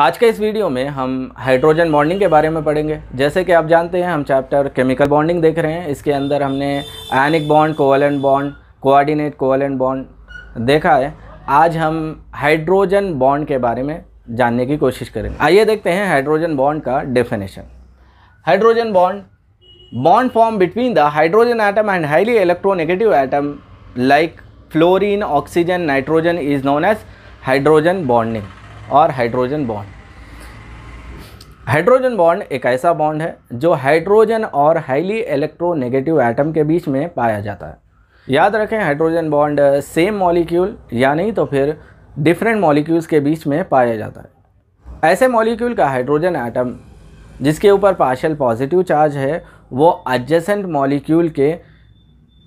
आज के इस वीडियो में हम हाइड्रोजन बॉन्डिंग के बारे में पढ़ेंगे जैसे कि आप जानते हैं हम चैप्टर केमिकल बॉन्डिंग देख रहे हैं इसके अंदर हमने ionic bond covalent bond coordinate covalent bond देखा है आज हम हाइड्रोजन बॉन्ड के बारे में जानने की कोशिश करेंगे आइए देखते हैं हाइड्रोजन बॉन्ड का definition hydrogen bond bond form between the hydrogen atom and highly electronegative atom like fluorine oxygen nitrogen is known as hydrogen bonding और हाइड्रोजन बॉन्ड हाइड्रोजन बॉन्ड एक ऐसा बॉन्ड है जो हाइड्रोजन और हाईली इलेक्ट्रोनेगेटिव एटम के बीच में पाया जाता है याद रखें हाइड्रोजन बॉन्ड सेम मॉलिक्यूल या नहीं तो फिर डिफरेंट मॉलिक्यूल्स के बीच में पाया जाता है ऐसे मॉलिक्यूल का हाइड्रोजन एटम जिसके ऊपर पार्शल पॉजिटिव चार्ज है वो एडजेसेंट मॉलिक्यूल के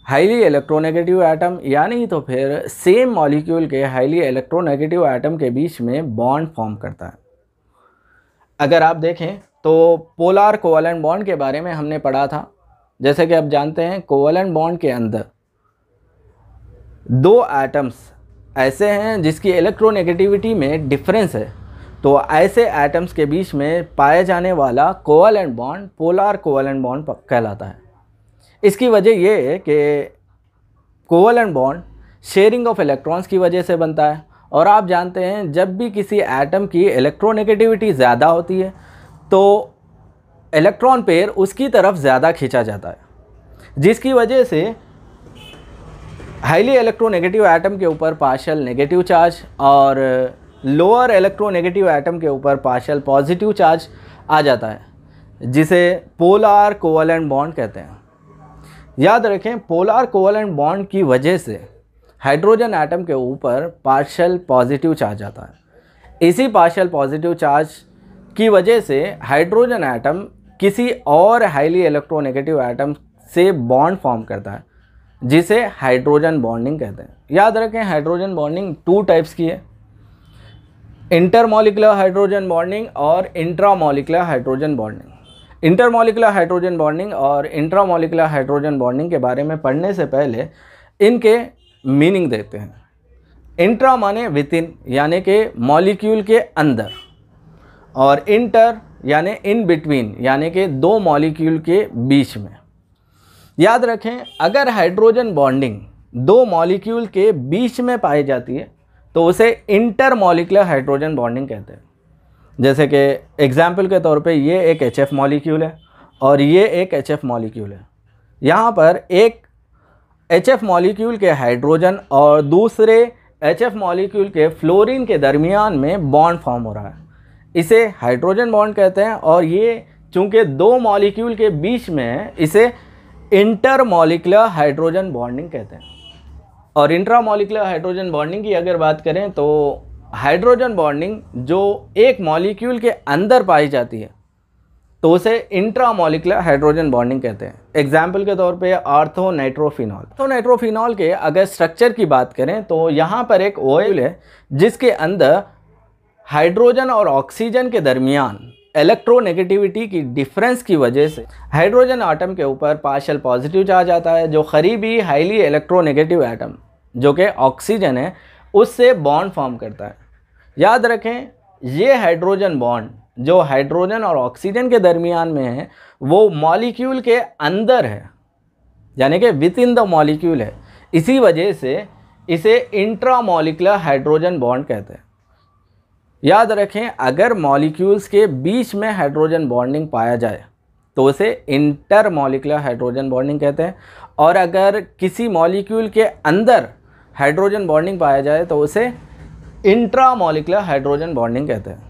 हाईली इलेक्ट्रोनेगेटिव एटम यानी तो फिर सेम मॉलिक्यूल के हाईली इलेक्ट्रोनेगेटिव एटम के बीच में बॉन्ड फॉर्म करता है अगर आप देखें तो पोलार कोवलेंट बॉन्ड के बारे में हमने पढ़ा था जैसे कि आप जानते हैं कोवलेंट बॉन्ड के अंदर दो एटम्स ऐसे हैं जिसकी इलेक्ट्रोनेगेटिविटी में डिफरेंस है तो ऐसे एटम्स के बीच में पाए जाने वाला covalent bond polar covalent bond कहलाता है इसकी वजह ये है कि covalent bond sharing of electrons की वजह से बनता है और आप जानते हैं जब भी किसी एटम की इलेक्ट्रोनेगेटिविटी ज़्यादा होती है तो इलेक्ट्रॉन पेयर उसकी तरफ ज़्यादा खींचा जाता है जिसकी वजह से हाईली इलेक्ट्रोनेगेटिव एटम के ऊपर पार्शल नेगेटिव चार्ज और लोअर इलेक्ट्रोनेगेटिव एटम के ऊपर पार्शल पॉजिटिव चार्ज आ जाता है जिसे पोलार कोवलेंट बॉन्ड कहते हैं याद रखें पोलार कोवलेंट बॉन्ड की वजह से हाइड्रोजन आइटम के ऊपर पार्शल पॉजिटिव चार्ज आता है इसी पार्शल पॉजिटिव चार्ज की वजह से हाइड्रोजन आइटम किसी और हाईली इलेक्ट्रोनेगेटिव आइटम से बॉन्ड फॉर्म करता है जिसे हाइड्रोजन बॉन्डिंग कहते हैं याद रखें हाइड्रोजन बॉन्डिंग टू टाइप्स की है इंटरमोलिकुलर हाइड्रोजन बॉन्डिंग और intramolecular hydrogen bonding intermolecular hydrogen bonding और इंट्रामोलिकुलर हाइड्रोजन बॉन्डिंग के बारे में पढ़ने से पहले इनके मीनिंग देते हैं इंट्रा माने विथ इन यानी कि मॉलिक्यूल के अंदर और इंटर यानि इन बिटवीन यानी कि दो मॉलिक्यूल के बीच में याद रखें अगर हाइड्रोजन बॉन्डिंग दो मॉलिक्यूल के बीच में पाई जाती है तो उसे इंटर मॉलिकुलर हाइड्रोजन बॉन्डिंग कहते हैं जैसे कि एग्ज़ाम्पल के तौर पर ये एक एच एफ मॉलिक्यूल है और ये एक एच एफ मॉलिक्यूल है यहाँ पर एक एच एफ मॉलिक्यूल के हाइड्रोजन और दूसरे एच एफ मॉलिक्यूल के फ्लोरीन के दरमियान में बॉन्ड फॉर्म हो रहा है इसे हाइड्रोजन बॉन्ड कहते हैं और ये चूँकि दो मॉलिक्यूल के बीच में इसे इंटरमोलिकुलर हाइड्रोजन बॉन्डिंग कहते हैं और इंट्रामोलिकुलर हाइड्रोजन बॉन्डिंग की अगर बात करें तो हाइड्रोजन बॉन्डिंग जो एक मॉलिक्यूल के अंदर पाई जाती है तो उसे इंट्रा इंट्रामोलिकुलर हाइड्रोजन बॉन्डिंग कहते हैं एग्जाम्पल के तौर पे आर्थो नाइट्रोफिनॉल तो नाइट्रोफिनॉल के अगर स्ट्रक्चर की बात करें तो यहाँ पर एक ऑयल है जिसके अंदर हाइड्रोजन और ऑक्सीजन के दरमियान इलेक्ट्रोनेगेटिविटी की डिफरेंस की वजह से हाइड्रोजन आटम के ऊपर पार्शल पॉजिटिव चार्ज आता है जो करीबी हाईली इलेक्ट्रोनेगेटिव आइटम जो कि ऑक्सीजन है उससे बॉन्ड फॉर्म करता है याद रखें ये हाइड्रोजन बॉन्ड जो हाइड्रोजन और ऑक्सीजन के दरमियान में है वो मॉलिक्यूल के अंदर है यानी कि विथ इन द मॉलिक्यूल है इसी वजह से इसे इंट्रा मॉलिकुलर हाइड्रोजन बॉन्ड कहते हैं याद रखें अगर मॉलिक्यूल्स के बीच में हाइड्रोजन बॉन्डिंग पाया जाए तो उसे इंटर मॉलिकुलर हाइड्रोजन बॉन्डिंग कहते हैं और अगर किसी मॉलिक्यूल के अंदर हाइड्रोजन बॉन्डिंग पाया जाए तो उसे इंट्रामोलिकुलर हाइड्रोजन बॉन्डिंग कहते हैं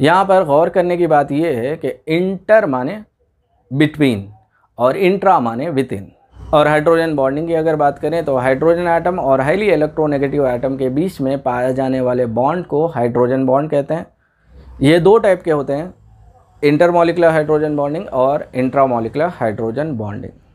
यहाँ पर गौर करने की बात यह है कि इंटर माने बिटवीन और इंट्रा माने विद इन और हाइड्रोजन बॉन्डिंग की अगर बात करें तो हाइड्रोजन आइटम और हाईली इलेक्ट्रोनेगेटिव आइटम के बीच में पाए जाने वाले बॉन्ड को हाइड्रोजन बॉन्ड कहते हैं ये दो टाइप के होते हैं इंटरमोलिकुलर हाइड्रोजन बॉन्डिंग और इंट्रामोलिकुलर हाइड्रोजन बॉन्डिंग